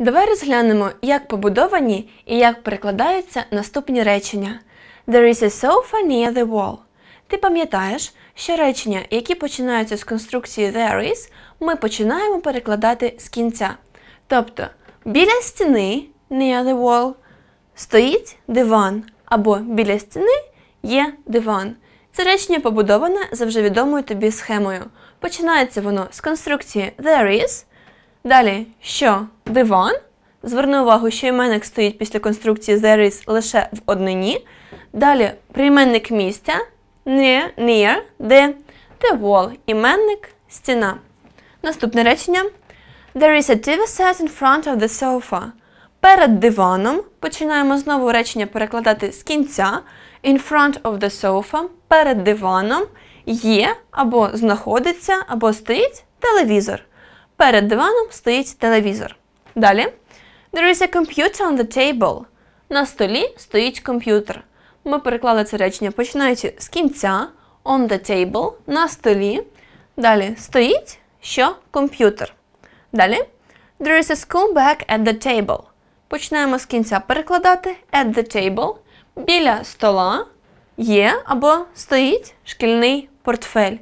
Давай розглянемо, як побудовані і як перекладаються наступні речення. There is a sofa near the wall. Ти пам'ятаєш, що речення, які починаються з конструкції there is, ми починаємо перекладати з кінця. Тобто, біля стіни near the wall стоїть диван, або біля стіни є диван. Це речення побудоване за вже відомою тобі схемою. Починається воно з конструкції there is, Далі, що? Диван? Зверни увагу, що іменник стоїть після конструкції there is лише в однині. Далі прийменник місця near, near, де the wall, іменник стіна. Наступне речення. There is a TV set in front of the sofa. Перед диваном починаємо знову речення перекладати з кінця. In front of the sofa. Перед диваном є або знаходиться, або стоїть телевізор. Перед диваном стоїть телевізор. Далі. There is a computer on the table. На столі стоїть комп'ютер. Ми переклали це речення, починаючи з кінця. On the table. На столі. Далі стоїть що комп'ютер. Далі. There is a school bag at the table. Починаємо з кінця перекладати at the table. Біля стола є або стоїть шкільний портфель.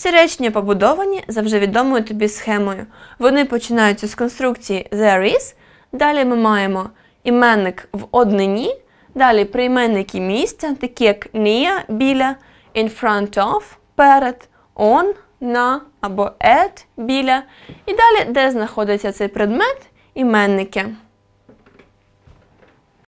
Всі речення побудовані за вже відомою тобі схемою. Вони починаються з конструкції there is. Далі ми маємо іменник в однині, далі прийменники місця, такі як near, біля, in front of, перед, on, на або at, біля. І далі, де знаходиться цей предмет, іменники.